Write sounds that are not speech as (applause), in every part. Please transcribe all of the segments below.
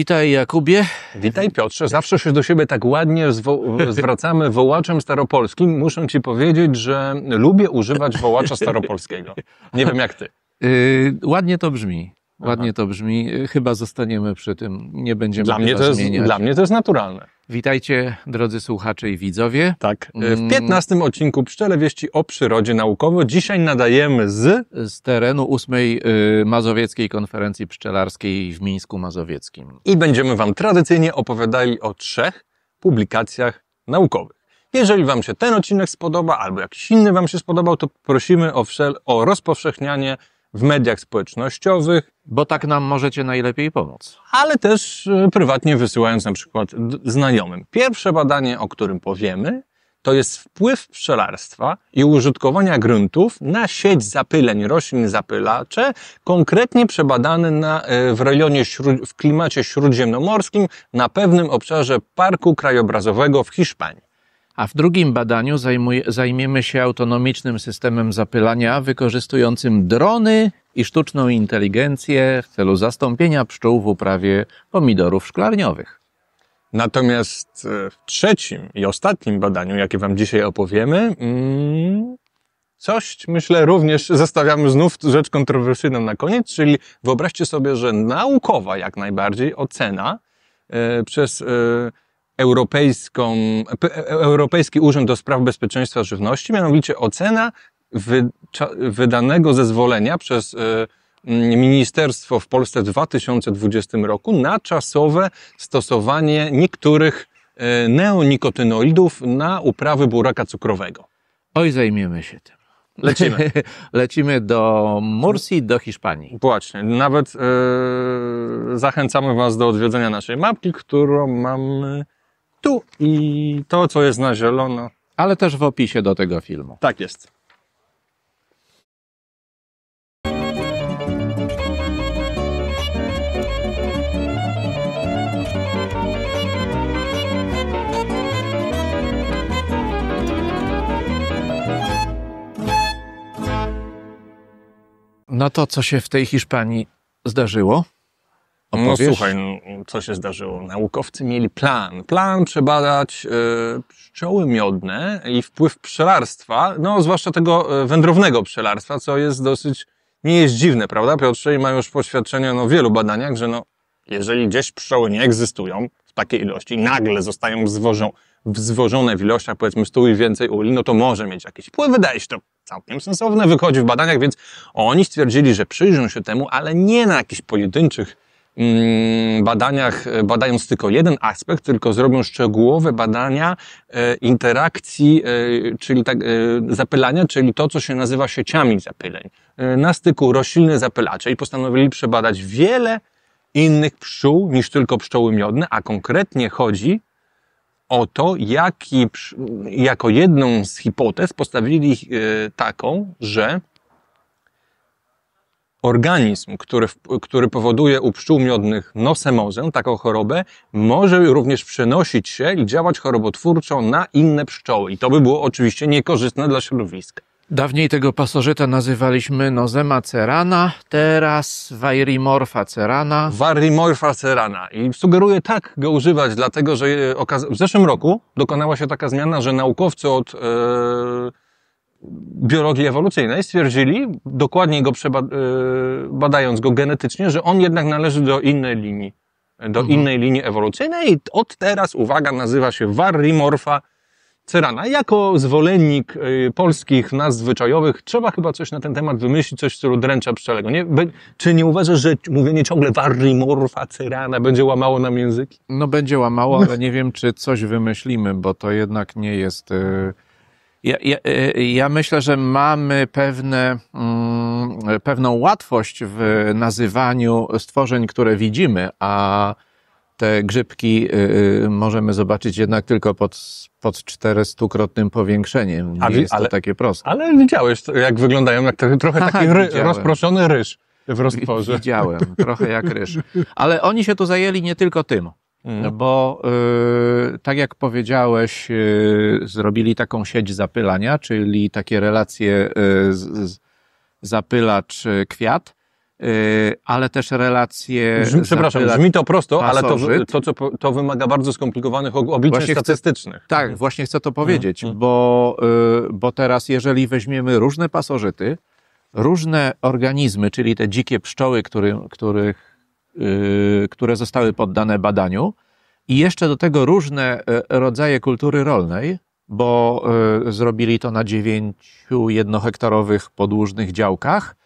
Witaj Jakubie. Witaj Piotrze. Zawsze się do siebie tak ładnie (laughs) zwracamy wołaczem staropolskim. Muszę ci powiedzieć, że lubię używać wołacza staropolskiego. Nie wiem jak ty. Yy, (laughs) ładnie to brzmi. Ładnie Aha. to brzmi. Chyba zostaniemy przy tym. Nie będziemy dla mnie to zmieniać. Jest, dla mnie to jest naturalne. Witajcie, drodzy słuchacze i widzowie. Tak. W 15 mm. odcinku Pszczele Wieści o Przyrodzie Naukowo. Dzisiaj nadajemy z... Z terenu 8 y, Mazowieckiej Konferencji Pszczelarskiej w Mińsku Mazowieckim. I będziemy Wam tradycyjnie opowiadali o trzech publikacjach naukowych. Jeżeli Wam się ten odcinek spodoba, albo jakiś inny Wam się spodobał, to prosimy o, wszel- o rozpowszechnianie w mediach społecznościowych. Bo tak nam możecie najlepiej pomóc. Ale też e, prywatnie wysyłając na przykład znajomym. Pierwsze badanie, o którym powiemy, to jest wpływ pszczelarstwa i użytkowania gruntów na sieć zapyleń roślin zapylacze, konkretnie przebadane na, e, w rejonie w klimacie śródziemnomorskim na pewnym obszarze Parku Krajobrazowego w Hiszpanii a w drugim badaniu zajmiemy się autonomicznym systemem zapylania wykorzystującym drony i sztuczną inteligencję w celu zastąpienia pszczół w uprawie pomidorów szklarniowych. Natomiast e, w trzecim i ostatnim badaniu, jakie Wam dzisiaj opowiemy, mm, coś, myślę, również zostawiamy znów rzecz kontrowersyjną na koniec, czyli wyobraźcie sobie, że naukowa jak najbardziej ocena e, przez e, europejską, e, e, Europejski Urząd do Spraw Bezpieczeństwa Żywności, mianowicie ocena wy, wydanego zezwolenia przez e, ministerstwo w Polsce w 2020 roku na czasowe stosowanie niektórych neonikotynoidów na uprawy buraka cukrowego. Oj, zajmiemy się tym. Lecimy. (laughs) Lecimy do Mursi, do Hiszpanii. Właśnie. Nawet yy, zachęcamy Was do odwiedzenia naszej mapki, którą mamy tu i to, co jest na zielono. Ale też w opisie do tego filmu. Tak jest. No to co się w tej Hiszpanii zdarzyło? No słuchaj, no, co się zdarzyło? Naukowcy mieli plan. Plan przebadać y, pszczoły miodne i wpływ pszczelarstwa, no zwłaszcza tego e, wędrownego pszczelarstwa, co jest dosyć, nie jest dziwne, prawda Piotrze? I mają już poświadczenia no, w wielu badaniach, że no, jeżeli gdzieś pszczoły nie egzystują w takiej ilości, i nagle zostają zwożone, wzwożone w ilościach powiedzmy 100 i więcej uli, no to może mieć jakiś wpływ. Wydaje się to całkiem sensowne, wychodzi w badaniach, więc oni stwierdzili, że przyjrzą się temu, ale nie na jakichś pojedynczych Mm, badaniach, e, badając tylko jeden aspekt, tylko zrobią szczegółowe badania e, interakcji, e, czyli tak, zapylania, czyli to, co się nazywa sieciami zapyleń. Na styku rośliny zapylacze i postanowili przebadać wiele innych pszczół niż tylko pszczoły miodne, a konkretnie chodzi o to, jaki, jako jedną z hipotez postawili taką, że organizm, który, który powoduje u pszczół miodnych nosemozę, taką chorobę, może również przenosić się i działać chorobotwórczo na inne pszczoły. I to by było oczywiście niekorzystne dla środowiska. Dawniej tego pasożyta nazywaliśmy nozema cerana, teraz vairimorfa cerana. Vairimorfa cerana. I sugeruję tak go używać, dlatego że e, w zeszłym roku dokonała się taka zmiana, że naukowcy od... Yy biologii ewolucyjnej stwierdzili, dokładniej go y, badając go genetycznie, że on jednak należy do innej linii, do mhm. innej linii ewolucyjnej i od teraz, uwaga, nazywa się Varrimorpha cerana. Jako zwolennik y, polskich nazw zwyczajowych trzeba chyba coś na ten temat wymyślić, coś w stylu dręcza pszczelego. Nie? czy nie uważasz, że mówienie ciągle warrimorfa cerana będzie łamało nam języki? No będzie łamało, ale nie wiem, czy coś wymyślimy, bo to jednak nie jest... Yy ja, ja, e, ja, myślę, że mamy pewne, mm, pewną łatwość w nazywaniu stworzeń, które widzimy, a te grzybki y, y, możemy zobaczyć jednak tylko pod, pod 400-krotnym powiększeniem. Nie jest to takie proste. Ale widziałeś, jak wyglądają, jak trochę taki Aha, ry, rozproszony ryż w rozporze. Widziałem, trochę jak ryż. (laughs) Ale oni się tu zajęli nie tylko tym. No mhm. bo y, tak jak powiedziałeś, y, zrobili taką sieć zapylania, czyli takie relacje yy, z, z zapylacz-kwiat, y, ale też relacje... Brzmi, przepraszam, brzmi to prosto, ale to, to, co, to wymaga bardzo skomplikowanych obliczeń statystycznych. Chcę, tak, mhm. właśnie chcę to powiedzieć, mm, Bo, bo teraz jeżeli weźmiemy różne pasożyty, różne organizmy, czyli te dzikie pszczoły, który, których Y, które zostały poddane badaniu. I jeszcze do tego różne y, rodzaje kultury rolnej, bo y, zrobili to na dziewięciu jednohektarowych podłużnych działkach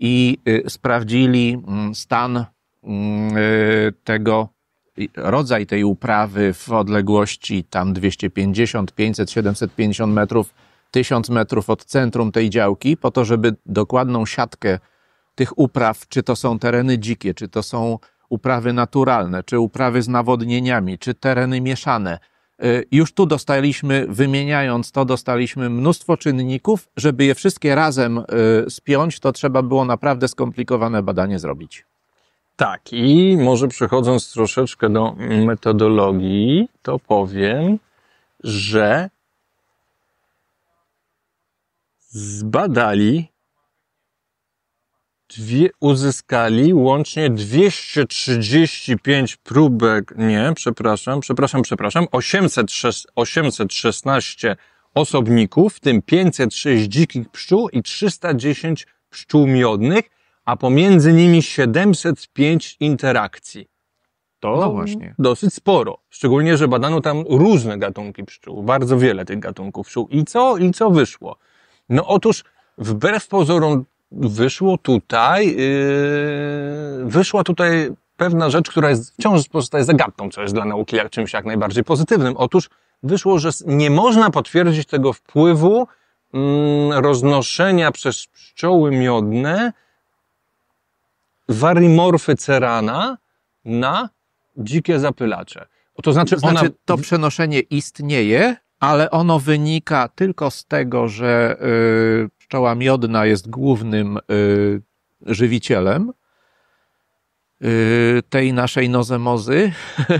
i sprawdzili mm, stan mm, tego, rodzaj tej uprawy w odległości tam 250, 500, 750 metrów, 1000 metrów od centrum tej działki, po to, żeby dokładną siatkę tych upraw, czy to są tereny dzikie, czy to są uprawy naturalne, czy uprawy z nawodnieniami, czy tereny mieszane. Y, już tu dostaliśmy, wymieniając to, dostaliśmy mnóstwo czynników. Żeby je wszystkie razem y, spiąć, to trzeba było naprawdę skomplikowane badanie zrobić. Tak, i może przechodząc troszeczkę do metodologii, to powiem, że zbadali dwie, uzyskali łącznie 235 próbek, nie, przepraszam, przepraszam, przepraszam, 806, 816 osobników, w tym 506 dzikich pszczół i 310 pszczół miodnych, a pomiędzy nimi 705 interakcji. To no właśnie. dosyć sporo. Szczególnie, że badano tam różne gatunki pszczół, bardzo wiele tych gatunków pszczół. I co, i co wyszło? No otóż, wbrew pozorom wyszło tutaj, yy, wyszła tutaj pewna rzecz, która jest, wciąż pozostaje zagadką, co jest dla nauki jak czymś jak najbardziej pozytywnym. Otóż wyszło, że nie można potwierdzić tego wpływu yy, roznoszenia przez pszczoły miodne warimorfy cerana na dzikie zapylacze. To znaczy, znaczy to przenoszenie istnieje, ale ono wynika tylko z tego, że yy, pszczoła miodna jest głównym y, żywicielem y, tej naszej nozemozy.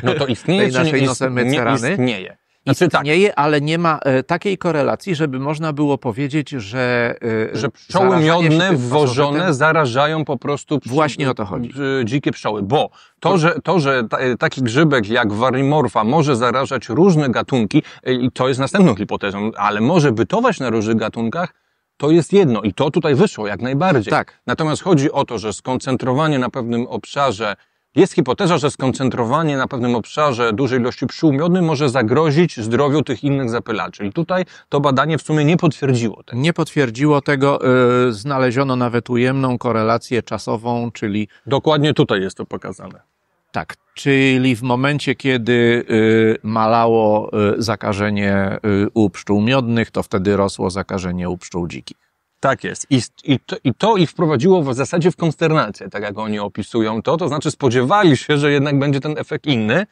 No to istnieje, tej naszej czy nozemy cerany. istnieje? Znaczy, istnieje, tak. ale nie ma e, takiej korelacji, żeby można było powiedzieć, że. E, że pszczoły miodne wwożone zarażają po prostu. Właśnie o to chodzi. Dzikie pszczoły. Bo to, że, to, że e, taki grzybek jak warimorfa może zarażać różne gatunki, i to jest następną hipotezą, ale może bytować na różnych gatunkach, to jest jedno i to tutaj wyszło jak najbardziej. Tak. Natomiast chodzi o to, że skoncentrowanie na pewnym obszarze jest hipoteza, że skoncentrowanie na pewnym obszarze dużej ilości pszczół miodnych może zagrozić zdrowiu tych innych zapylaczy. I tutaj to badanie w sumie nie potwierdziło tego. Nie potwierdziło tego. Yy, znaleziono nawet ujemną korelację czasową, czyli. Dokładnie tutaj jest to pokazane. Tak, czyli w momencie, kiedy y, malało y, zakażenie y, u pszczół miodnych, to wtedy rosło zakażenie u pszczół dzikich. Tak jest. I, i, to, I to ich wprowadziło w zasadzie w konsternację, tak jak oni opisują to. To znaczy spodziewali się, że jednak będzie ten efekt inny,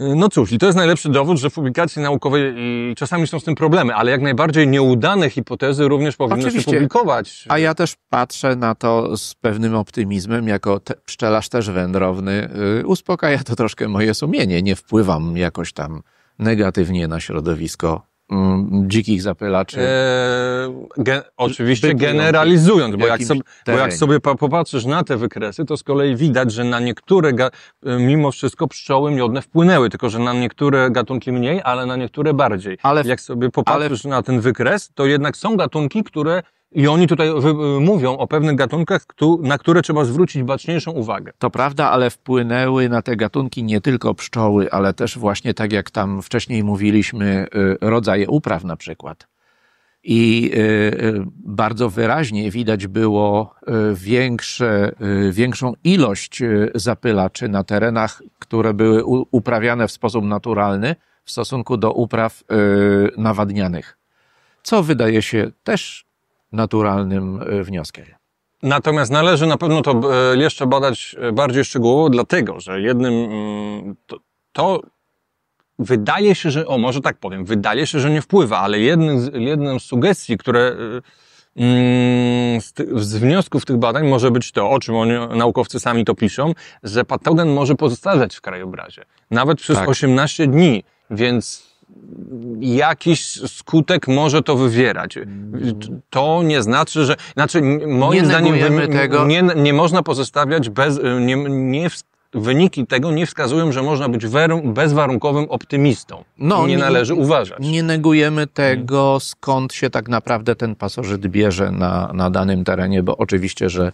Y, no cóż, i to jest najlepszy dowód, że publikacje naukowe naukowej y, czasami są z tym problemy, ale jak najbardziej nieudane hipotezy również powinny się publikować. A ja też patrzę na to z pewnym optymizmem, jako te, pszczelarz też wędrowny. Yy, uspokaja to troszkę moje sumienie. Nie wpływam jakoś tam negatywnie na środowisko Mm, dzikich zapylaczy? Eee, oczywiście generalizując, bo jak, sobie, bo jak sobie popatrzysz na te wykresy, to z kolei widać, że na niektóre, e, mimo wszystko pszczoły miodne wpłynęły, tylko że na niektóre gatunki mniej, ale na niektóre bardziej. Ale, jak sobie popatrzysz ale... na ten wykres, to jednak są gatunki, które i oni tutaj y, mówią o pewnych gatunkach, na które trzeba zwrócić baczniejszą uwagę. To prawda, ale wpłynęły na te gatunki nie tylko pszczoły, ale też właśnie tak jak tam wcześniej mówiliśmy, y, rodzaje upraw na przykład. I y, bardzo wyraźnie widać było większe, większą ilość zapylaczy na terenach, które były uprawiane w sposób naturalny w stosunku do upraw nawadnianych. Co wydaje się też naturalnym e, wnioskiem. Natomiast należy na pewno to e, jeszcze badać e, bardziej szczegółowo, dlatego że jednym mm, to, to wydaje się, że, o może tak powiem, wydaje się, że nie wpływa, ale jednym z, jednym z sugestii, które mm, z, z, wniosków tych badań może być to, o czym oni, naukowcy sami to piszą, że patogen może pozostawać w krajobrazie, nawet przez tak. 18 dni, więc jakiś skutek może to wywierać. To nie znaczy, że. Znaczy, moim nie zdaniem nie, nie, można pozostawiać bez. Y, nie, nie wyniki tego nie wskazują, że można być bezwarunkowym optymistą. No, nie, należy uważać. Nie negujemy tego, skąd się tak naprawdę ten pasożyt bierze na, na danym terenie, bo oczywiście, że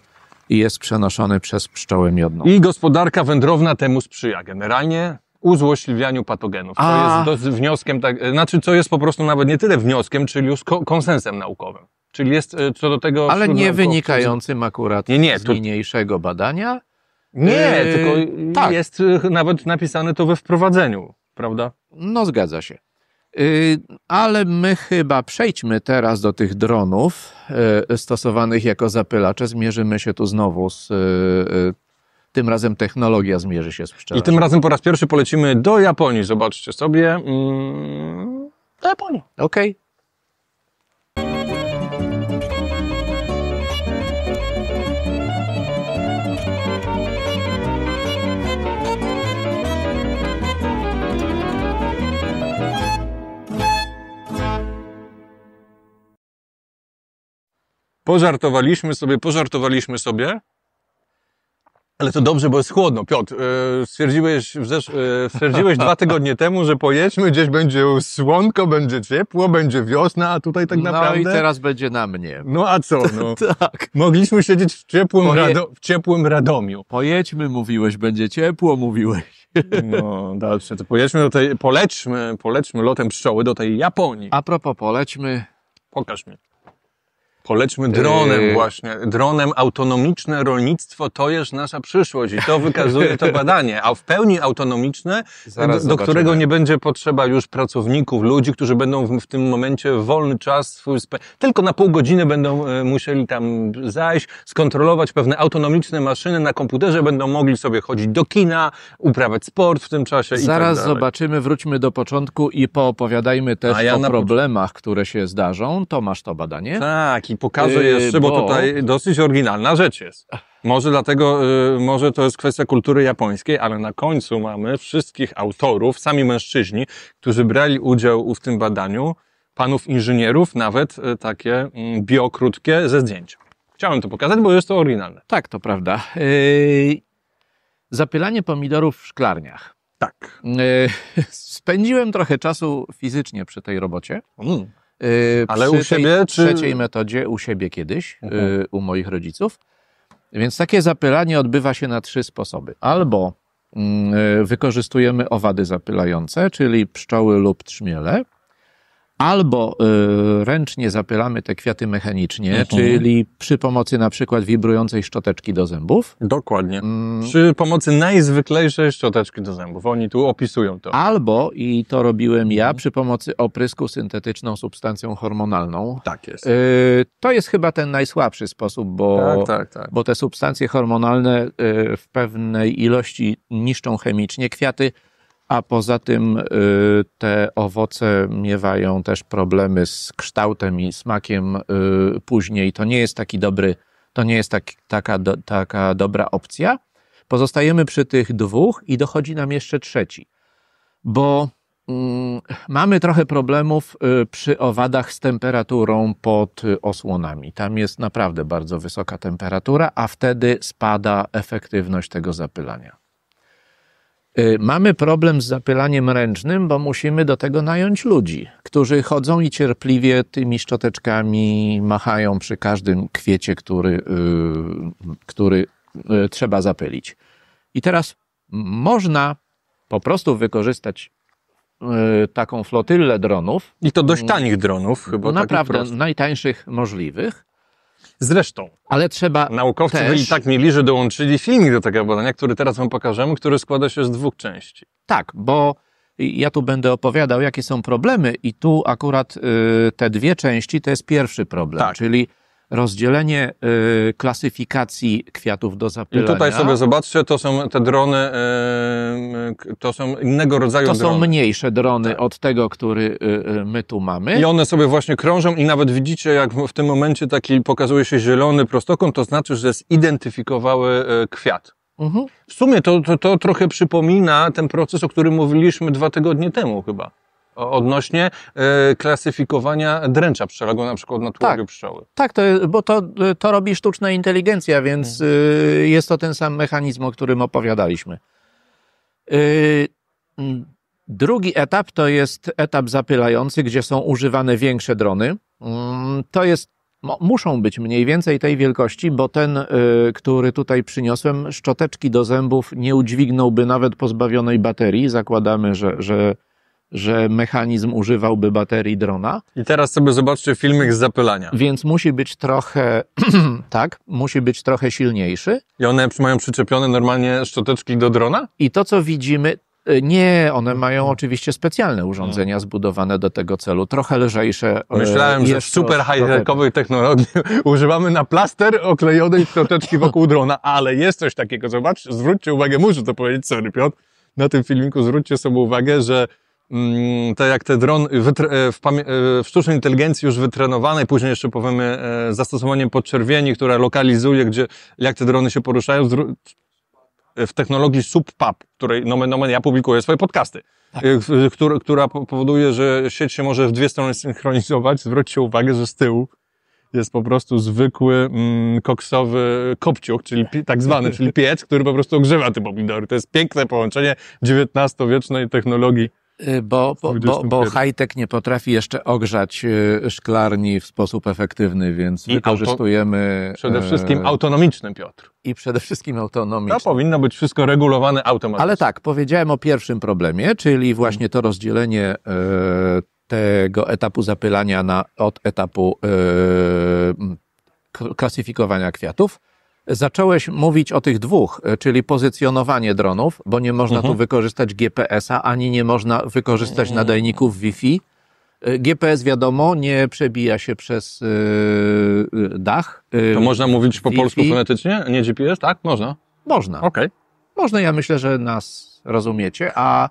jest przenoszony przez pszczołę miodną. I gospodarka wędrowna temu sprzyja. Generalnie uzłośliwianiu patogenów. A. To jest wnioskiem, tak, e, znaczy co jest po prostu nawet nie tyle wnioskiem, czyli już konsensem naukowym. Czyli jest e, co do tego... Ale nie wynikającym akurat nie, nie, z to... niniejszego badania? Nie, yy, tylko tak. jest e, nawet napisane to we wprowadzeniu, prawda? No zgadza się. Yy, ale my chyba przejdźmy teraz do tych dronów stosowanych jako zapylacze. Zmierzymy się tu znowu z tym razem technologia zmierzy się z pszczelami. I tym razem po raz pierwszy polecimy do Japonii. Zobaczcie sobie. Mm, do Japonii. Okej. Okay. Pożartowaliśmy sobie, pożartowaliśmy sobie, ale to dobrze, bo jest chłodno. Piotr, e, stwierdziłeś, e, stwierdziłeś dwa tygodnie temu, że pojedźmy, gdzieś będzie słonko, będzie ciepło, będzie wiosna, a tutaj tak naprawdę... No i teraz będzie na mnie. No a co? No. (laughs) tak. Mogliśmy siedzieć w ciepłym, Poje... Rado... w ciepłym Radomiu. Pojedźmy, mówiłeś, będzie ciepło, mówiłeś. no, dalsze. To pojedźmy do tej... Polećmy, polećmy lotem pszczoły do tej Japonii. A propos, polećmy... Pokaż mi. Polećmy yy. dronem właśnie. Dronem autonomiczne rolnictwo to jest nasza przyszłość i to wykazuje to (laughs) badanie. A w pełni autonomiczne, Zaraz do, do którego nie będzie potrzeba już pracowników, ludzi, którzy będą w, w tym momencie wolny czas swój tylko na pół godziny będą e, musieli tam zajść, skontrolować pewne autonomiczne maszyny na komputerze, będą mogli sobie chodzić do kina, uprawiać sport w tym czasie. Tak Zaraz tak zobaczymy, wróćmy do początku i poopowiadajmy też ja o problemach, które się zdarzą. To masz to badanie? Tak Taki pokażę yy, jeszcze, bo... bo tutaj dosyć oryginalna rzecz jest. Może dlatego, y, może to jest kwestia kultury japońskiej, ale na końcu mamy wszystkich autorów, sami mężczyźni, którzy brali udział w tym badaniu, panów inżynierów, nawet y, takie y, ze zdjęcia. Chciałem to pokazać, bo jest to oryginalne. Tak, to prawda. Y, zapylanie pomidorów w szklarniach. Tak. (laughs) spędziłem trochę czasu fizycznie przy tej robocie. Mm. Y, Ale u siebie? Czy... trzeciej metodzie, u siebie kiedyś, y, mhm. u moich rodziców. Więc takie zapylanie odbywa się na trzy sposoby. Albo mm, y, wykorzystujemy owady zapylające, czyli pszczoły lub trzmiele, albo y, ręcznie zapylamy te kwiaty mechanicznie, mhm. czyli przy pomocy na przykład wibrującej szczoteczki do zębów. Dokładnie. Mm. Przy pomocy najzwyklejszej szczoteczki do zębów. Oni tu opisują to. Albo, i to robiłem ja, mhm. przy pomocy oprysku syntetyczną substancją hormonalną. Tak jest. Y, to jest chyba ten najsłabszy sposób, bo, tak, tak, tak. bo te substancje hormonalne y, w pewnej ilości niszczą chemicznie kwiaty a poza tym y, te owoce miewają też problemy z kształtem i smakiem y, później. To nie jest taki dobry, to nie jest tak, taka, do, taka dobra opcja. Pozostajemy przy tych dwóch i dochodzi nam jeszcze trzeci, bo mm, mamy trochę problemów y, przy owadach z temperaturą pod osłonami. Tam jest naprawdę bardzo wysoka temperatura, a wtedy spada efektywność tego zapylania. Y, mamy problem z zapylaniem ręcznym, bo musimy do tego nająć ludzi, którzy chodzą i cierpliwie tymi szczoteczkami machają przy każdym kwiecie, który, y, który y, trzeba zapylić. I teraz można po prostu wykorzystać taką flotyllę dronów. I to dość tanich dronów, chyba. No naprawdę, najtańszych możliwych. Zresztą. Ale trzeba. Naukowcy też... byli tak mieli, że dołączyli filmik do tego badania, który teraz Wam pokażemy, który składa się z dwóch części. Tak, bo ja tu będę opowiadał, jakie są problemy, i tu akurat y, te dwie części to jest pierwszy problem, tak. czyli rozdzielenie y, klasyfikacji kwiatów do zapylenia. I tutaj sobie zobaczcie, to są te drony, y, y to są innego rodzaju to drony. To są mniejsze drony tak. od tego, który y, y, my tu mamy. I one sobie właśnie krążą i nawet widzicie, jak w tym momencie taki pokazuje się zielony prostokąt, to znaczy, że zidentyfikowały y, kwiat. Mhm. W sumie to, to, to trochę przypomina ten proces, o którym mówiliśmy dwa tygodnie temu chyba odnośnie e, klasyfikowania dręcza pszczelego na przykład na tłowie tak, pszczoły. Tak, to, bo to, to robi sztuczna inteligencja, więc mhm. y, jest to ten sam mechanizm, o którym opowiadaliśmy. Y, drugi etap to jest etap zapylający, gdzie są używane większe drony. Mm, to jest, muszą być mniej więcej tej wielkości, bo ten, y, który tutaj przyniosłem, szczoteczki do zębów nie udźwignąłby nawet pozbawionej baterii. Zakładamy, że, że że mechanizm używałby baterii drona. I teraz sobie zobaczcie filmik z zapylania. Więc musi być trochę, (clears throat) tak, musi być trochę silniejszy. I one mają przyczepione normalnie szczoteczki do drona? I to, co widzimy, y, nie, one mają oczywiście specjalne urządzenia no. zbudowane do tego celu, trochę lżejsze. E, Myślałem, że w super high-techowej technologii (laughs) używamy na plaster oklejonej szczoteczki wokół drona, ale jest coś takiego. Zobacz, zwróćcie uwagę, muszę to powiedzieć, sorry Piotr, na tym filmiku zwróćcie sobie uwagę, że Mm, te tak jak te dron e, w, e, w sztucznej inteligencji już wytrenowanej, później jeszcze powiemy e, zastosowaniem podczerwieni, która lokalizuje, gdzie, jak te drony się poruszają, w technologii SubPub, której no no ja publikuję swoje podcasty, tak. która, która powoduje, że sieć się może w dwie strony synchronizować. Zwróćcie uwagę, że z tyłu jest po prostu zwykły mm, koksowy kopciuch, czyli tak zwany, czyli piec, który po prostu ogrzewa te pomidory. To jest piękne połączenie XIX-wiecznej technologii Y, bo, bo, bo, bo high-tech nie potrafi jeszcze ogrzać y, szklarni w sposób efektywny, więc I wykorzystujemy. Auto, przede y, wszystkim autonomicznym, Piotr. I przede wszystkim autonomicznym. To powinno być wszystko regulowane automatycznie. Ale tak, powiedziałem o pierwszym problemie, czyli właśnie to rozdzielenie tego etapu zapylania na, od etapu klasyfikowania kwiatów. Zacząłeś mówić o tych dwóch, e, czyli pozycjonowanie dronów, bo nie można mhm. tu wykorzystać GPS-a, ani nie można wykorzystać nadajników Wi-Fi. E, GPS wiadomo, nie przebija się przez yy, dach. Yy, to można mówić po polsku fonetycznie, nie GPS, tak? Można? Można. Okay. Można, ja myślę, że nas rozumiecie, a,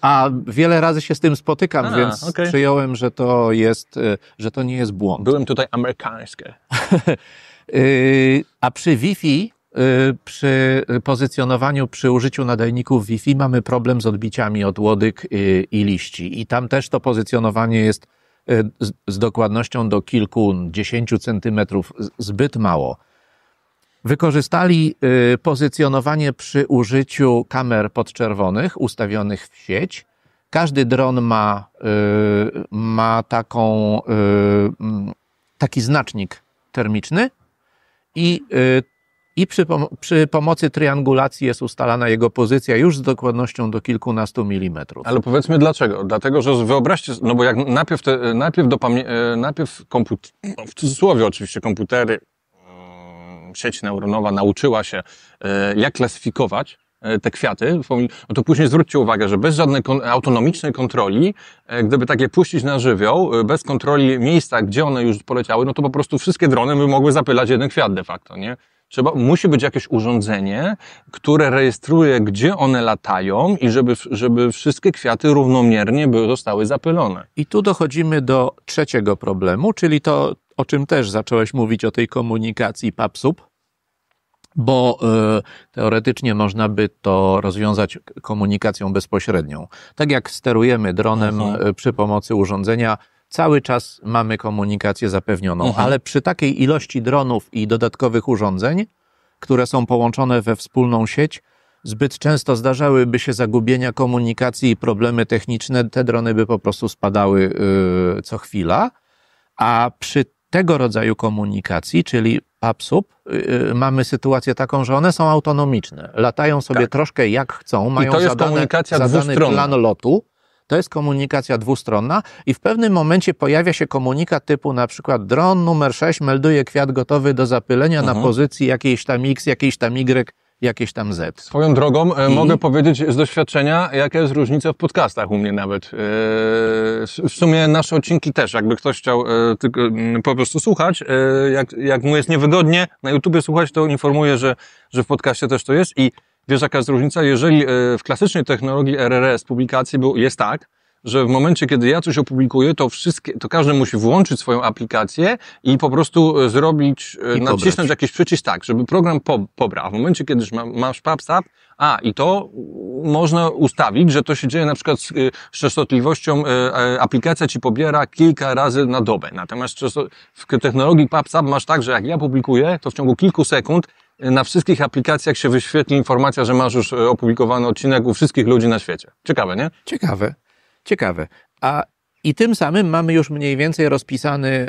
a wiele razy się z tym spotykam, a, więc okay. przyjąłem, że to jest, że to nie jest błąd. Byłem tutaj amerykańskie. (laughs) Yy, a przy Wi-Fi, yy, przy pozycjonowaniu, przy użyciu nadajników Wi-Fi mamy problem z odbiciami od łodyg yy, i liści. I tam też to pozycjonowanie jest z dokładnością do kilkudziesięciu centymetrów zbyt mało. Wykorzystali pozycjonowanie przy użyciu kamer podczerwonych ustawionych w sieć. Każdy dron ma, ma taką, taki znacznik termiczny, i, y, i przy, przy, pomocy triangulacji jest ustalana jego pozycja już z dokładnością do kilkunastu milimetrów. Ale powiedzmy dlaczego? Dlatego, że wyobraźcie, no bo jak najpierw, te, y, najpierw, do y, najpierw komput no w cudzysłowie oczywiście komputery, mm, sieć neuronowa nauczyła się, jak klasyfikować E, te kwiaty, no to później zwróćcie uwagę, że bez żadnej kon autonomicznej kontroli, e, gdyby takie puścić na żywioł, e, bez kontroli miejsca, gdzie one już poleciały, no to po prostu wszystkie drony by mogły zapylać jeden kwiat de facto, nie? Trzeba, musi być jakieś urządzenie, które rejestruje, gdzie one latają i żeby, żeby wszystkie kwiaty równomiernie były, zostały zapylone. I tu dochodzimy do trzeciego problemu, czyli to, o czym też zacząłeś mówić, o tej komunikacji PAPSUP bo y, teoretycznie można by to rozwiązać komunikacją bezpośrednią. Tak jak sterujemy dronem Aha. Mhm. Y, przy pomocy urządzenia, cały czas mamy komunikację zapewnioną, Aha. Mhm. ale przy takiej ilości dronów i dodatkowych urządzeń, które są połączone we wspólną sieć, zbyt często zdarzałyby się zagubienia komunikacji i problemy techniczne. Te drony by po prostu spadały y, co chwila, a przy tego rodzaju komunikacji, czyli PAPSUP, yy, mamy sytuację taką, że one są autonomiczne. Latają sobie tak. troszkę jak chcą, mają I to jest zadane, komunikacja zadany plan lotu. To jest komunikacja dwustronna i w pewnym momencie pojawia się komunikat typu na przykład dron numer 6 melduje kwiat gotowy do zapylenia mhm. na pozycji jakiejś tam X, jakiejś tam Y jakieś tam Z. Swoją drogą I... E, mhm. mogę powiedzieć z doświadczenia, jaka jest różnica w podcastach u mnie nawet. E, w sumie nasze odcinki też, jakby ktoś chciał e, tylko mm, po prostu słuchać, jak, jak mu jest niewygodnie na YouTubie słuchać, to informuję, że, że w podcaście też to jest i wiesz jaka jest różnica? Jeżeli w klasycznej technologii RRS publikacji był, jest tak, że w momencie, kiedy ja coś opublikuję, to wszystkie, to każdy musi włączyć swoją aplikację i po prostu e, zrobić, e, I nacisnąć pobrać. jakiś przycisk tak, żeby program po, pobrał. W momencie, kiedy masz PubSub, a i to można ustawić, że to się dzieje na przykład z e, częstotliwością, aplikacja ci pobiera kilka razy na dobę. Natomiast w technologii PubSub masz tak, że jak ja publikuję, to w ciągu kilku sekund na wszystkich aplikacjach się wyświetli informacja, że masz już opublikowany odcinek u wszystkich ludzi na świecie. Ciekawe, nie? Ciekawe. Ciekawe. A i tym samym mamy już mniej więcej rozpisany,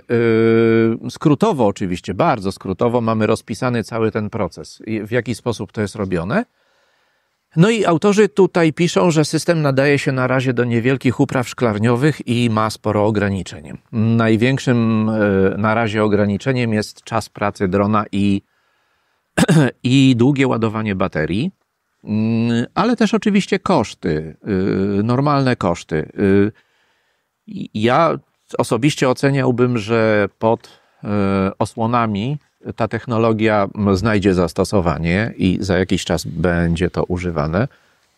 yy, skrótowo oczywiście, bardzo skrótowo, mamy rozpisany cały ten proces, w jaki sposób to jest robione. No i autorzy tutaj piszą, że system nadaje się na razie do niewielkich upraw szklarniowych i ma sporo ograniczeń. Największym yy, na razie ograniczeniem jest czas pracy drona i, (clears throat) i długie ładowanie baterii. Mm, ale też oczywiście koszty, y, normalne koszty. Y, ja osobiście oceniałbym, że pod y, osłonami ta technologia znajdzie zastosowanie i za jakiś czas będzie to używane.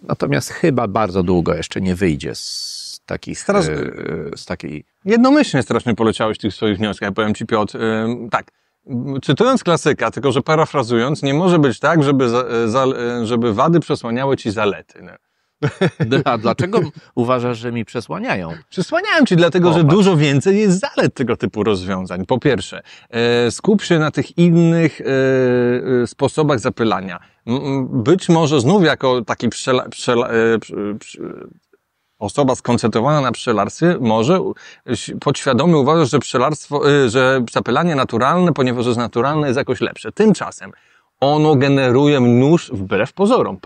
Natomiast chyba bardzo długo jeszcze nie wyjdzie z takich. Teraz, z takiej... Jednomyślnie strasznie poleciałeś tych swoich wnioskach. Ja powiem Ci, Piotr, tak Czytując klasyka, tylko że parafrazując, nie może być tak, żeby, za, za, żeby wady przesłaniały ci zalety. No. A dlaczego uważasz, że mi przesłaniają? Przesłaniają ci dlatego, że dużo więcej jest zalet tego typu rozwiązań. Po pierwsze, e, skup się na tych innych e, e sposobach zapylania. Być może znów jako taki pszczela, e, osoba skoncentrowana na pszczelarstwie może podświadomie uważać, że pszczelarstwo, y, że zapylanie naturalne, ponieważ jest naturalne, jest jakoś lepsze. Tymczasem ono generuje mnóstwo, wbrew pozorom,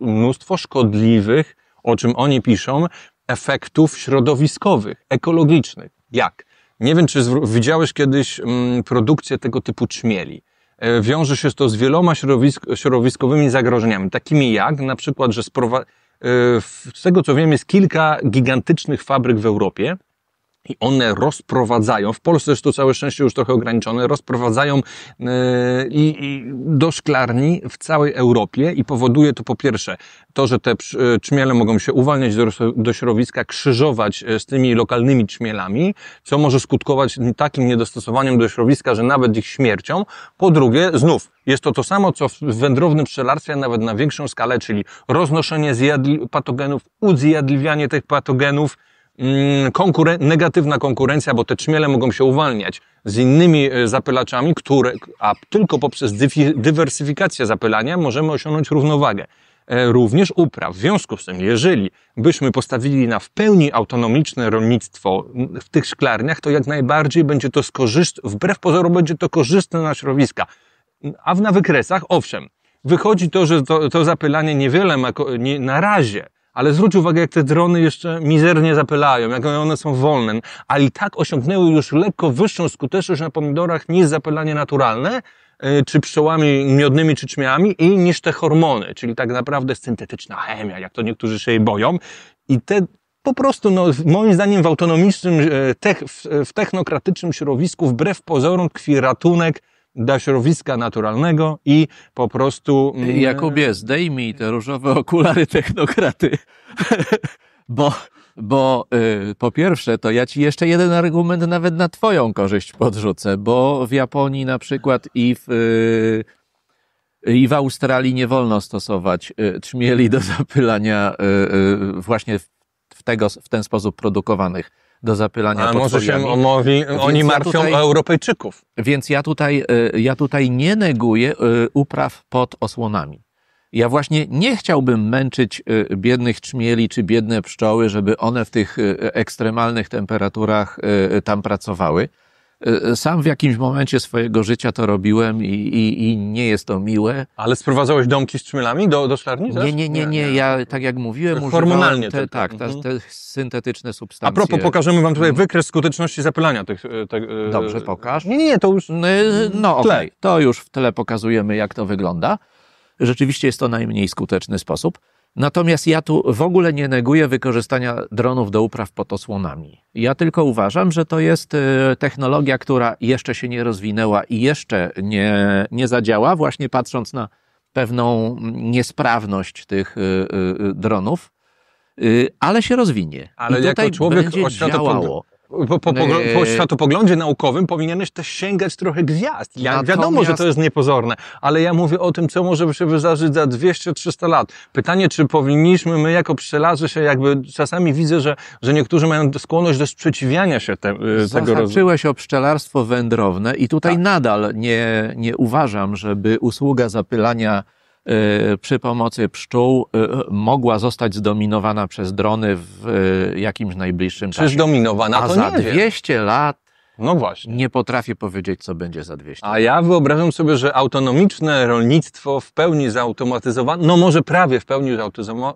mnóstwo szkodliwych, o czym oni piszą, efektów środowiskowych, ekologicznych. Jak? Nie wiem, czy widziałeś kiedyś mm, produkcję tego typu czmieli e, wiąże się to z wieloma środowisk środowiskowymi zagrożeniami, takimi jak na przykład, że sprowadza. Y, z tego co wiem, jest kilka gigantycznych fabryk w Europie, i one rozprowadzają, w Polsce jest to całe szczęście już trochę ograniczone, rozprowadzają yy, i do szklarni w całej Europie i powoduje to po pierwsze to, że te czmiele e, mogą się uwalniać do, do środowiska, krzyżować e, z tymi lokalnymi czmielami, co może skutkować takim niedostosowaniem do środowiska, że nawet ich śmiercią. Po drugie, znów jest to to samo, co w wędrownym pszczelarstwie, nawet na większą skalę, czyli roznoszenie zjadli, patogenów, uzjadliwianie tych patogenów, Mm, konkuren negatywna konkurencja, bo te czmiele mogą się uwalniać z innymi e, zapylaczami, które, a tylko poprzez dywersyfikację zapylania możemy osiągnąć równowagę. E, również upraw. W związku z tym, jeżeli byśmy postawili na w pełni autonomiczne rolnictwo w tych szklarniach, to jak najbardziej będzie to skorzystne, wbrew pozorom będzie to korzystne dla środowiska. A w na wykresach, owszem, wychodzi to, że to, to zapylanie niewiele ma, nie, na razie ale zwróć uwagę, jak te drony jeszcze mizernie zapylają, jak one są wolne, a i tak osiągnęły już lekko wyższą skuteczność na pomidorach niż zapylanie naturalne, y, czy pszczołami miodnymi, czy czmiami i niż te hormony, czyli tak naprawdę syntetyczna chemia, jak to niektórzy się jej boją. I te po prostu, no, moim zdaniem, w autonomicznym, y, w technokratycznym środowisku, wbrew pozorom, tkwi ratunek da środowiska naturalnego i po prostu... Mm, Jakubie, zdejmij te różowe okulary technokraty, (laughs) bo bo y, po pierwsze, to ja ci jeszcze jeden argument nawet na twoją korzyść podrzucę, bo w Japonii na przykład i w, y, i w Australii nie wolno stosować trzmieli y, do zapylania właśnie w, tego, w ten sposób produkowanych do zapylania A może się omówi? oni ja martwią tutaj, o Europejczyków. Więc ja tutaj, e, ja tutaj nie neguję e, upraw pod osłonami. Ja właśnie nie chciałbym męczyć e, biednych czmieli czy biedne pszczoły, żeby one w tych ekstremalnych temperaturach tam pracowały. E, e, sam w jakimś momencie swojego życia to robiłem i, i, i nie jest to miłe. Ale sprowadzałeś domki z trzmylami do, do Nie, nie, nie, nie. Ja, tak jak mówiłem, Hormonalnie te, tak, te, mhm. te syntetyczne substancje. A propos, pokażemy wam tutaj mhm. wykres skuteczności zapylania tych... E, te, Dobrze, pokaż. Nie, nie, to już... No okej, okay. to już w tyle pokazujemy, jak to wygląda. Rzeczywiście jest to najmniej skuteczny sposób. Natomiast ja tu w ogóle nie neguję wykorzystania dronów do upraw pod osłonami. Ja tylko uważam, że to jest e, technologia, która jeszcze się nie rozwinęła i jeszcze nie, nie zadziała, właśnie patrząc na pewną niesprawność tych e, e, dronów, ale się rozwinie. Ale I tutaj jako człowiek będzie działało. Po, po, no po, światopoglądzie naukowym powinieneś też sięgać trochę gwiazd. Ja, Natomiast... No wiadomo, że to jest niepozorne, ale ja mówię o tym, co może się wydarzyć za 200-300 lat. Pytanie, czy powinniśmy my jako pszczelarze się jakby... Czasami widzę, że, że niektórzy mają skłonność do sprzeciwiania się te, y, tego rodzaju. o pszczelarstwo wędrowne i tutaj tak. nadal nie, nie uważam, żeby usługa zapylania Y, przy pomocy pszczół y, mogła zostać zdominowana przez drony w y, jakimś najbliższym czasie. Przez dominowana A to za nie 200 wiem. lat no właśnie. Nie potrafię powiedzieć, co będzie za 200. A ja wyobrażam sobie, że autonomiczne rolnictwo w pełni zautomatyzowane, no może prawie w pełni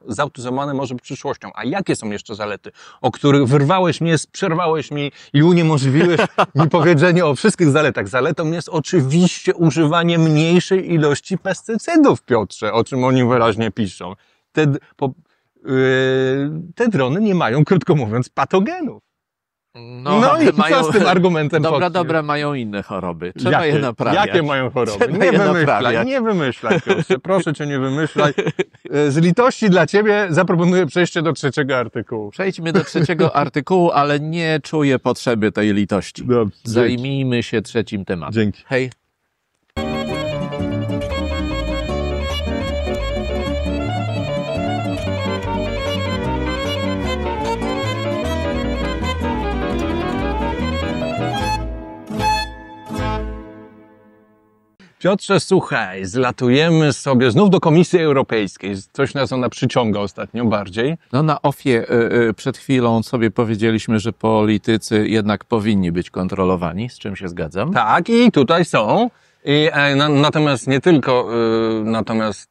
zautomatyzowane może przyszłością. A jakie są jeszcze zalety, o których wyrwałeś mnie, przerwałeś mi i uniemożliwiłeś (laughs) mi powiedzenie o wszystkich zaletach? Zaletą jest oczywiście używanie mniejszej ilości pestycydów, Piotrze, o czym oni wyraźnie piszą. Te, po, yy, te drony nie mają, krótko mówiąc, patogenów. No, no i mają... co z tym argumentem? Dobra, podpił? dobra, mają inne choroby. Trzeba jakie, je naprawiać. Jakie mają choroby? Trzeba nie wymyślaj, nie wymyślaj, Proszę Cię, nie wymyślaj. E, z litości dla Ciebie zaproponuję przejście do trzeciego artykułu. Przejdźmy do trzeciego (laughs) artykułu, ale nie czuję potrzeby tej litości. Dobrze. Zajmijmy się trzecim tematem. Dzięki. Hej. Piotrze, słuchaj, zlatujemy sobie znów do Komisji Europejskiej. Coś nas ona przyciąga ostatnio bardziej. No na ofie y, y, przed chwilą sobie powiedzieliśmy, że politycy jednak powinni być kontrolowani, z czym się zgadzam. Tak, i tutaj są. I, e, na, natomiast nie tylko, y, natomiast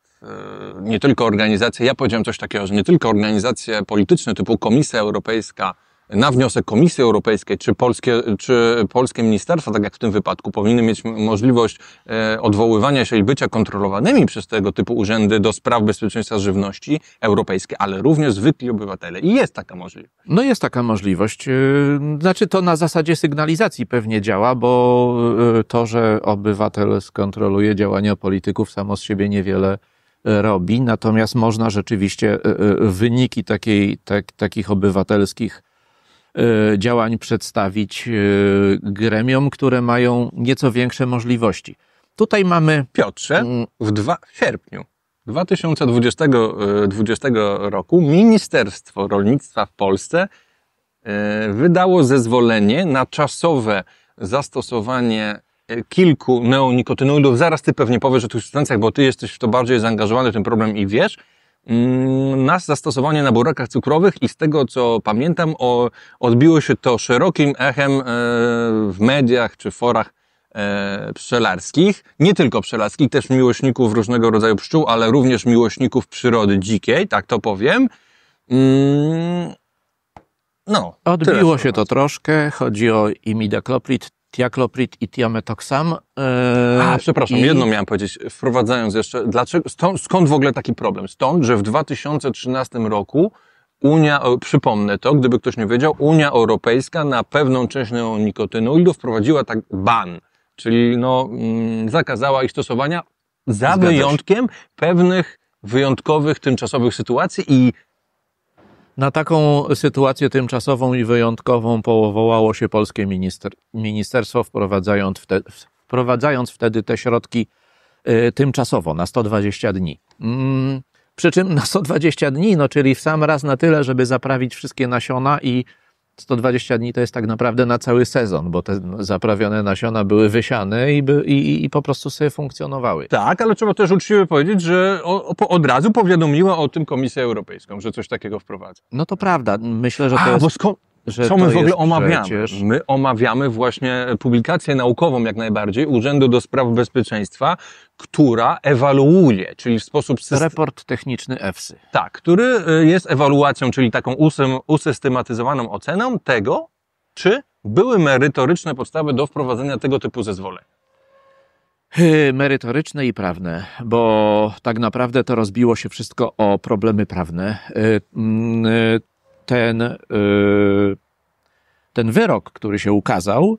nie tylko organizacje, ja powiedziałem coś takiego, że nie tylko organizacje polityczne typu Komisja Europejska na wniosek Komisji Europejskiej czy polskie, czy polskie ministerstwa, tak jak w tym wypadku, powinny mieć możliwość e, odwoływania się i bycia kontrolowanymi przez tego typu urzędy do spraw bezpieczeństwa żywności europejskie, ale również zwykli obywatele. I jest taka możliwość. No jest taka możliwość. E, znaczy to na zasadzie sygnalizacji pewnie działa, bo e, to, że obywatel skontroluje działania polityków, samo z siebie niewiele robi, natomiast można rzeczywiście wyniki takiej, tak, takich obywatelskich E, działań przedstawić e, gremiom, które mają nieco większe możliwości. Tutaj mamy. Piotrze, mm, w, dwa, w sierpniu 2020, 2020 e, roku Ministerstwo Rolnictwa w Polsce wydało zezwolenie na czasowe zastosowanie kilku neonikotynoidów. Zaraz ty pewnie powiesz o tych substancjach, bo ty jesteś w to bardziej zaangażowany w ten problem i wiesz. Mm, na zastosowanie na burakach cukrowych i z tego co pamiętam o, odbiło się to szerokim echem e, w mediach czy forach e, pszczelarskich, nie tylko pszczelarskich, też miłośników różnego rodzaju pszczół, ale również miłośników przyrody dzikiej, tak to powiem. Mm, no, Odbiło się to troszkę. Chodzi o imidacloprid tiakloprid i tiametoksam. Yy, e, A, przepraszam, i... jedno miałem powiedzieć, wprowadzając jeszcze, dlaczego, stąd, skąd w ogóle taki problem? Stąd, że w 2013 roku Unia, przypomnę to, gdyby ktoś nie wiedział, Unia Europejska na pewną część neonikotynoidów wprowadziła tak ban, czyli no, mm, zakazała ich stosowania za wyjątkiem pewnych wyjątkowych, tymczasowych sytuacji i na taką sytuację tymczasową i wyjątkową powołało się polskie minister, ministerstwo, wprowadzając, wte, wprowadzając wtedy te środki y, tymczasowo na 120 dni. Mm, przy czym na 120 dni, no czyli w sam raz na tyle, żeby zaprawić wszystkie nasiona i 120 dni to jest tak naprawdę na cały sezon, bo te zaprawione nasiona były wysiane i, by, i, i po prostu sobie funkcjonowały. Tak, ale trzeba też uczciwie powiedzieć, że o, o, od razu powiadomiła o tym Komisja Europejską, że coś takiego wprowadza. No to prawda. Myślę, że to A, jest... Bo skąd że Co my w ogóle omawiamy? Przecież... My omawiamy właśnie publikację naukową jak najbardziej Urzędu do Spraw Bezpieczeństwa, która ewaluuje, czyli w sposób... Syst... Report techniczny EFSY, Tak, który y, jest ewaluacją, czyli taką usystematyzowaną oceną tego, czy były merytoryczne podstawy do wprowadzenia tego typu zezwoleń merytoryczne i prawne, bo tak naprawdę to rozbiło się wszystko o problemy prawne. Y, mm, y, ten, y, ten wyrok, który się ukazał,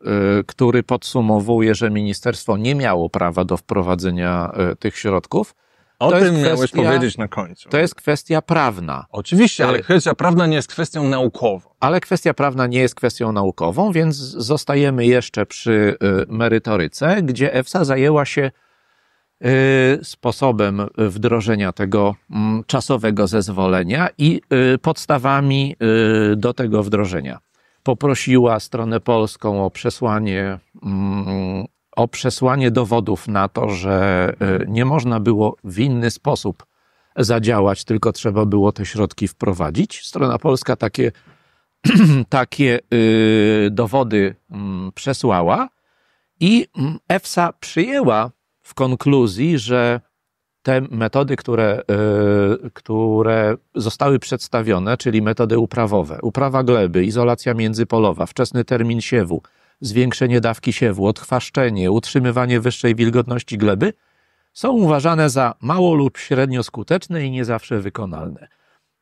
y, który podsumowuje, że ministerstwo nie miało prawa do wprowadzenia y, tych środków. O to tym kwestia, miałeś powiedzieć na końcu. To jest kwestia prawna. Oczywiście, ale kwestia prawna nie jest kwestią naukową. Ale kwestia prawna nie jest kwestią naukową, więc zostajemy jeszcze przy merytoryce, gdzie EFSA zajęła się Y, sposobem wdrożenia tego mm, czasowego zezwolenia i y, podstawami y, do tego wdrożenia. Poprosiła stronę polską o przesłanie, mm, o przesłanie dowodów na to, że nie można było w inny sposób zadziałać, tylko trzeba było te środki wprowadzić. Strona polska takie, (clears throat) takie dowody mm, przesłała i EFSA przyjęła w konkluzji, że te metody, które, y, które zostały przedstawione, czyli metody uprawowe, uprawa gleby, izolacja międzypolowa, wczesny termin siewu, zwiększenie dawki siewu, odchwaszczenie, utrzymywanie wyższej wilgotności gleby, są uważane za mało lub średnio skuteczne i nie zawsze wykonalne.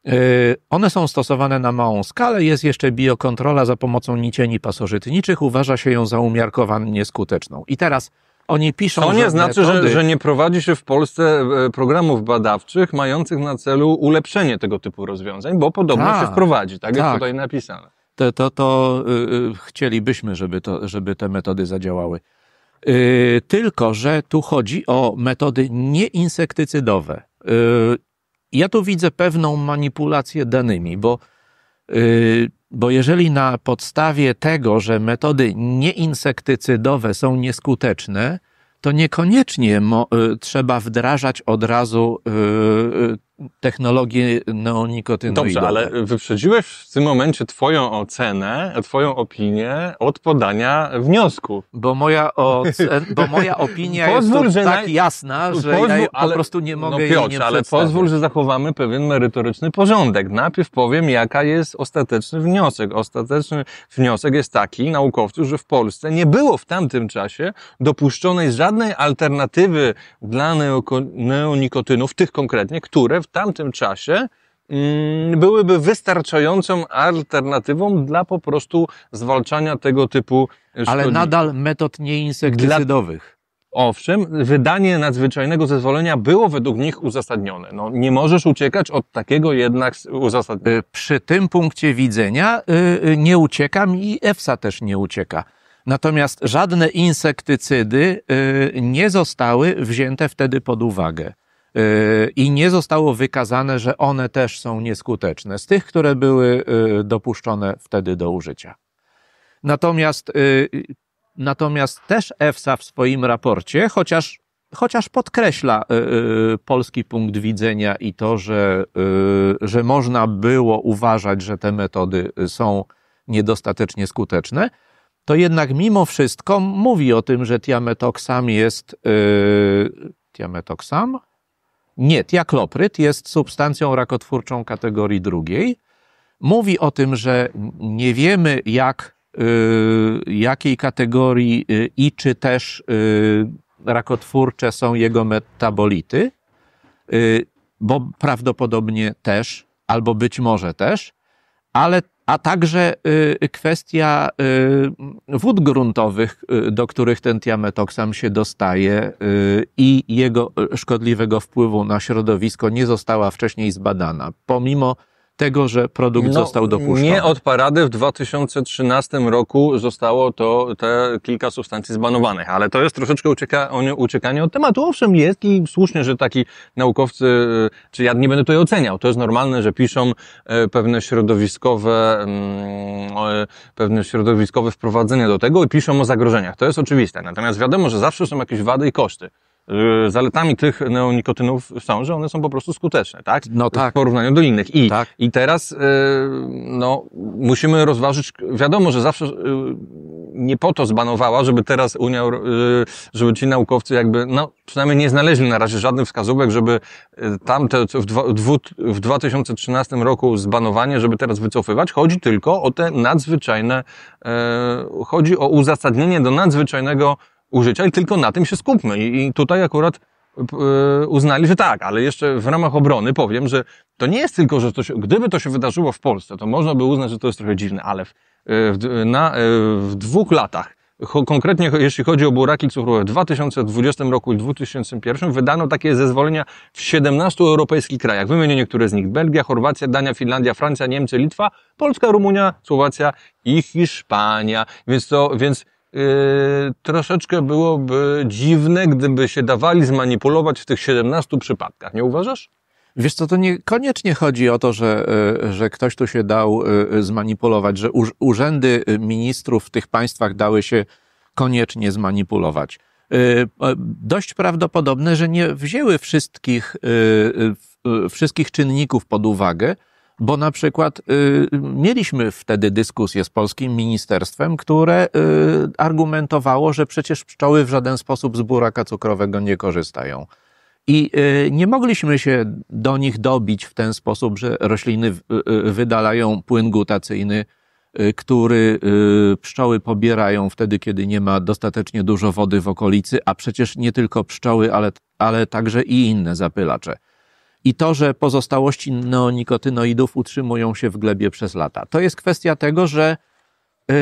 Y, one są stosowane na małą skalę, jest jeszcze biokontrola za pomocą nicieni pasożytniczych, uważa się ją za umiarkowanie skuteczną. I teraz oni piszą. To nie znaczy, że, że nie prowadzi się w Polsce e, programów badawczych mających na celu ulepszenie tego typu rozwiązań, bo podobno tak, się wprowadzi, tak, tak jest tutaj napisane. To, to, to yy, chcielibyśmy, żeby, to, żeby te metody zadziałały. Yy, tylko, że tu chodzi o metody nieinsektycydowe. Yy, ja tu widzę pewną manipulację danymi, bo y, bo jeżeli na podstawie tego, że metody nieinsektycydowe są nieskuteczne, to niekoniecznie y, trzeba wdrażać od razu y, y, technologię neonikotynoidową. Dobrze, ale wyprzedziłeś w tym momencie twoją ocenę, twoją opinię od podania wniosku. Bo moja, ocen, bo moja opinia (laughs) pozwól, jest tak jasna, że pozwól, ja ale... po prostu nie no mogę no jej nie ale pozwól, że zachowamy pewien merytoryczny porządek. Najpierw powiem, jaka jest ostateczny wniosek. Ostateczny wniosek jest taki, naukowców, że w Polsce nie było w tamtym czasie dopuszczonej żadnej alternatywy dla neonikotynów, tych konkretnie, które w tamtym czasie mm, byłyby wystarczającą alternatywą dla po prostu zwalczania tego typu szkodzi. Ale nadal metod nieinsektycydowych. Owszem, wydanie nadzwyczajnego zezwolenia było według nich uzasadnione. No, nie możesz uciekać od takiego jednak uzasadnienia. Y, przy tym punkcie widzenia y, y, nie uciekam i EFSA też nie ucieka. Natomiast żadne insektycydy nie zostały wzięte wtedy pod uwagę. Yy, i nie zostało wykazane, że one też są nieskuteczne z tych, które były yy, dopuszczone wtedy do użycia. Natomiast, yy, natomiast też EFSA w swoim raporcie, chociaż, chociaż podkreśla polski punkt widzenia i to, że, że można było uważać, że te metody są niedostatecznie skuteczne, to jednak mimo wszystko mówi o tym, że tiametoksam jest. Yy, tiametoksam? Nie, tiaklopryt jest substancją rakotwórczą kategorii drugiej. Mówi o tym, że nie wiemy, jak, y, jakiej kategorii y, i czy też y, rakotwórcze są jego metabolity, y, bo prawdopodobnie też, albo być może też, ale a także y, kwestia y, wód gruntowych, y, do których ten tiametoksam się dostaje i jego szkodliwego wpływu na środowisko nie została wcześniej zbadana. Pomimo tego, że produkt no, został dopuszczony. Nie od parady w 2013 roku zostało to te kilka substancji zbanowanych, ale to jest troszeczkę ucieka, uciekanie od tematu. Owszem jest i słusznie, że taki naukowcy, e, czy ja nie będę tutaj oceniał, to jest normalne, że piszą e, pewne środowiskowe, mm, e, pewne środowiskowe wprowadzenia do tego i piszą o zagrożeniach. To jest oczywiste. Natomiast wiadomo, że zawsze są jakieś wady i koszty. Y, zaletami tych neonikotynów są, że one są po prostu skuteczne, tak? No tak. W porównaniu do innych. I, tak. i teraz y, no, musimy rozważyć, wiadomo, że zawsze y, nie po to zbanowała, żeby teraz Unia, żeby ci naukowcy jakby, no przynajmniej nie znaleźli na razie żadnych wskazówek, żeby tamte w, w 2013 roku zbanowanie, żeby teraz wycofywać. Chodzi tylko o te nadzwyczajne, chodzi o uzasadnienie do nadzwyczajnego Użycia i tylko na tym się skupmy. I, tutaj akurat e, uznali, że tak, ale jeszcze w ramach obrony powiem, że to nie jest tylko, że to się, gdyby to się wydarzyło w Polsce, to można by uznać, że to jest trochę dziwne, ale w, e, na, e, w dwóch latach konkretnie jeśli chodzi o buraki cukrowe, w 2020 roku i 2001 wydano takie zezwolenia w 17 europejskich krajach. Wymienię niektóre z nich. Belgia, Chorwacja, Dania, Finlandia, Francja, Niemcy, Litwa, Polska, Rumunia, Słowacja i Hiszpania. Więc to, więc Yy, troszeczkę byłoby dziwne, gdyby się dawali zmanipulować w tych 17 przypadkach, nie uważasz? Wiesz co, to niekoniecznie chodzi o to, że, e, że ktoś tu się dał e, e, zmanipulować, że urzędy ministrów w tych państwach dały się koniecznie zmanipulować. Dość prawdopodobne, że nie wzięły wszystkich, wszystkich czynników pod uwagę, bo na przykład y, mieliśmy wtedy dyskusję z polskim ministerstwem, które y, argumentowało, że przecież pszczoły w żaden sposób z buraka cukrowego nie korzystają. I y, nie mogliśmy się do nich dobić w ten sposób, że rośliny y, y, wydalają płyn glutacyjny, który pszczoły pobierają wtedy, kiedy nie ma dostatecznie dużo wody w okolicy, a przecież nie tylko pszczoły, ale, ale także i inne zapylacze i to, że pozostałości neonikotynoidów utrzymują się w glebie przez lata. To jest kwestia tego, że, y,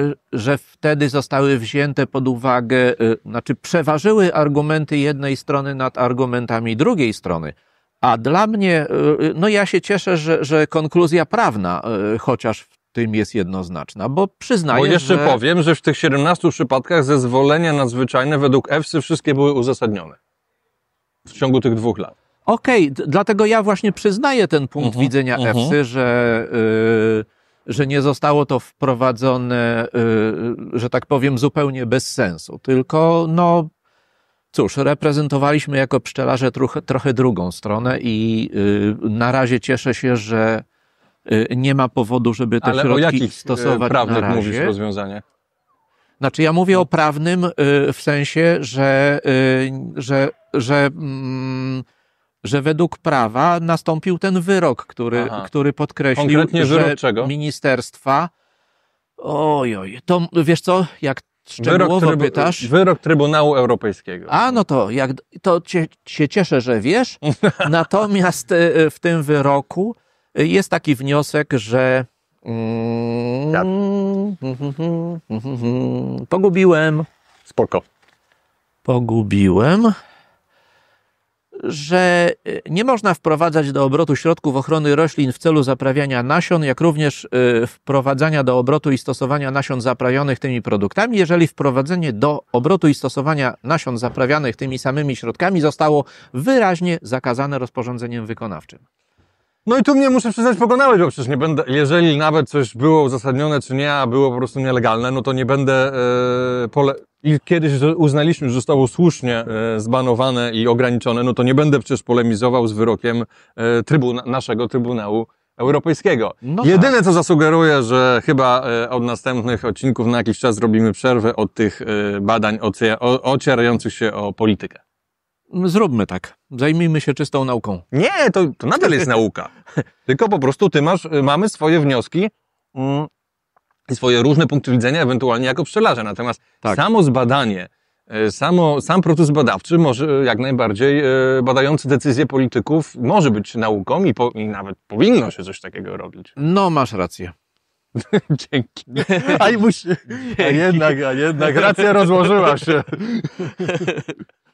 y, że wtedy zostały wzięte pod uwagę, y, znaczy przeważyły argumenty jednej strony nad argumentami drugiej strony. A dla mnie, no ja się cieszę, że, że konkluzja prawna, chociaż w tym jest jednoznaczna, bo przyznaję, Bo jeszcze że... powiem, że w tych 17 przypadkach zezwolenia nadzwyczajne według EFSA wszystkie były uzasadnione. W ciągu tych dwóch lat. Okej, okay, dlatego ja właśnie przyznaję ten punkt uh mhm, -huh, widzenia uh mhm. -huh. że, y, że nie zostało to wprowadzone, y, że tak powiem, zupełnie bez sensu. Tylko, no cóż, reprezentowaliśmy jako pszczelarze trochę, trochę drugą stronę i y, na razie cieszę się, że y, nie ma powodu, żeby te Ale środki o jakich y, stosować prawnych na razie. mówisz rozwiązanie? Znaczy, ja mówię no. o prawnym y, w sensie, że, że, że mm, że według prawa nastąpił ten wyrok, który, który podkreślił, że czego? ministerstwa. Ojoj, to wiesz co, jak szczegółowo wyrok, trybu, pytasz. Wyrok Trybunału Europejskiego. A no to, jak, to się cieszę, że wiesz. (laughs) Natomiast e, e, w tym wyroku jest taki wniosek, że. Mm, Pogubiłem. Spoko. Pogubiłem że y, nie można wprowadzać do obrotu środków ochrony roślin w celu zaprawiania nasion, jak również y, wprowadzania do obrotu i stosowania nasion zaprawionych tymi produktami, jeżeli wprowadzenie do obrotu i stosowania nasion zaprawianych tymi samymi środkami zostało wyraźnie zakazane rozporządzeniem wykonawczym. No i tu mnie muszę przyznać, pogonałeś, bo przecież nie będę, jeżeli nawet coś było uzasadnione czy nie, a było po prostu nielegalne, no to nie będę yy, pole, i kiedyś uznaliśmy, że zostało słusznie e, zbanowane i ograniczone, no to nie będę przecież polemizował z wyrokiem e, trybuna, naszego Trybunału Europejskiego. No tak. Jedyne, tak. co zasugeruję, że chyba e, od następnych odcinków na jakiś czas zrobimy przerwę od tych badań ocierających się o politykę. No, zróbmy tak. Zajmijmy się czystą nauką. Nie, to, to nadal jest nauka. (laughs) Tylko po prostu ty masz, y, mamy swoje wnioski mm, i swoje różne punkty widzenia, ewentualnie jako pszczelarza. Natomiast tak. samo zbadanie, e, samo, sam proces badawczy, może e, jak najbardziej e, badający decyzje polityków, może być nauką i, po, i nawet powinno się coś takiego robić. No, masz rację (laughs) Dzięki. A, musi... a, jednak, a jednak racja rozłożyła się. (laughs)